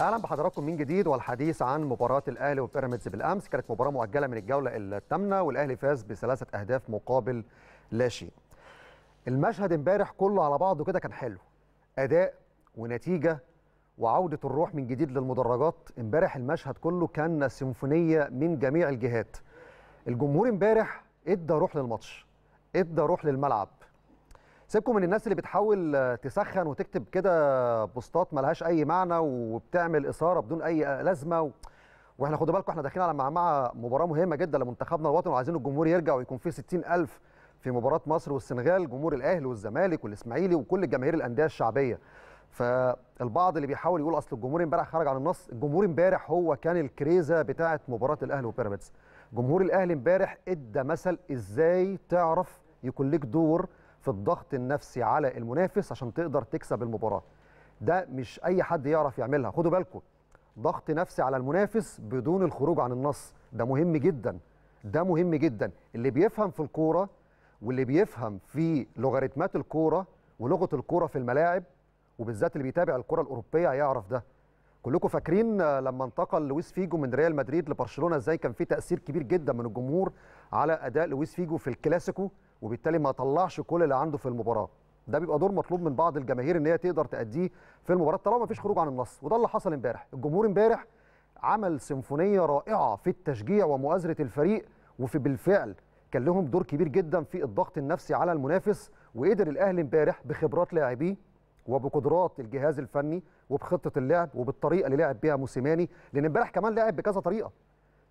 اهلا بحضراتكم من جديد والحديث عن مباراه الاهلي وبيراميدز بالامس كانت مباراه مؤجله من الجوله الثامنه والاهلي فاز بثلاثه اهداف مقابل لا شيء المشهد امبارح كله على بعضه كده كان حلو اداء ونتيجه وعوده الروح من جديد للمدرجات امبارح المشهد كله كان سيمفونيه من جميع الجهات الجمهور امبارح ادى روح للماتش ادى روح للملعب سيبكم من الناس اللي بتحاول آه، تسخن وتكتب كده بوستات ملهاش اي معنى وبتعمل اثاره بدون اي آه، لازمه و... واحنا خدوا بالكم احنا داخلين على مع مباراه مهمه جدا لمنتخبنا الوطني وعايزين الجمهور يرجع ويكون فيه 60000 في مباراه مصر والسنغال جمهور الاهلي والزمالك والاسماعيلي وكل جماهير الانديه الشعبيه فالبعض اللي بيحاول يقول اصل الجمهور امبارح خرج عن النص الجمهور امبارح هو كان الكريزه بتاعه مباراه الاهلي وبيراميدز جمهور الاهلي امبارح ادى مثل ازاي تعرف يكون لك دور في الضغط النفسي على المنافس عشان تقدر تكسب المباراه ده مش اي حد يعرف يعملها خدوا بالكم ضغط نفسي على المنافس بدون الخروج عن النص ده مهم جدا ده مهم جدا اللي بيفهم في الكوره واللي بيفهم في لوغاريتمات الكوره ولغه الكوره في الملاعب وبالذات اللي بيتابع الكره الاوروبيه هيعرف ده كلكم فاكرين لما انتقل لويس فيجو من ريال مدريد لبرشلونه ازاي كان في تاثير كبير جدا من الجمهور على اداء لويس فيجو في الكلاسيكو وبالتالي ما طلعش كل اللي عنده في المباراه ده بيبقى دور مطلوب من بعض الجماهير ان هي تقدر تاديه في المباراه طالما ما فيش خروج عن النص وده اللي حصل امبارح الجمهور امبارح عمل سيمفونيه رائعه في التشجيع ومؤازره الفريق وفي بالفعل كان لهم دور كبير جدا في الضغط النفسي على المنافس وقدر الاهلي امبارح بخبرات لاعبيه وبقدرات الجهاز الفني وبخطه اللعب وبالطريقه اللي لعب بيها موسيماني لان امبارح كمان لعب بكذا طريقه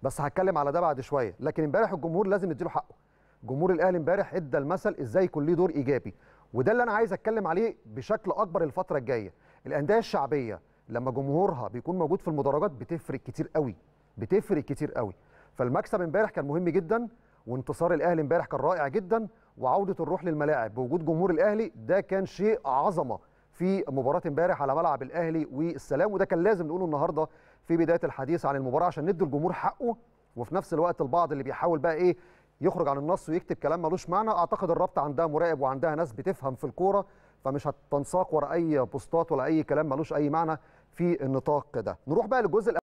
بس هتكلم على ده بعد شويه لكن امبارح الجمهور لازم نديله حقه جمهور الاهلي امبارح ادى المثل ازاي يكون ليه دور ايجابي وده اللي انا عايز اتكلم عليه بشكل اكبر الفتره الجايه الانديه الشعبيه لما جمهورها بيكون موجود في المدرجات بتفرق كتير قوي بتفرق كتير قوي فالمكسب امبارح كان مهم جدا وانتصار الاهلي امبارح كان رائع جدا وعوده الروح للملاعب بوجود جمهور الاهلي ده كان شيء عظمه في مباراه امبارح على ملعب الاهلي والسلام وده كان لازم نقوله النهارده في بدايه الحديث عن المباراه عشان ندي الجمهور حقه وفي نفس الوقت البعض اللي بيحاول بقى ايه يخرج عن النص ويكتب كلام ملوش معنى اعتقد الرابطه عندها مراقب وعندها ناس بتفهم في الكوره فمش هتنساق ورا اي بوستات ولا اي كلام ملوش اي معنى في النطاق ده نروح بقى للجزء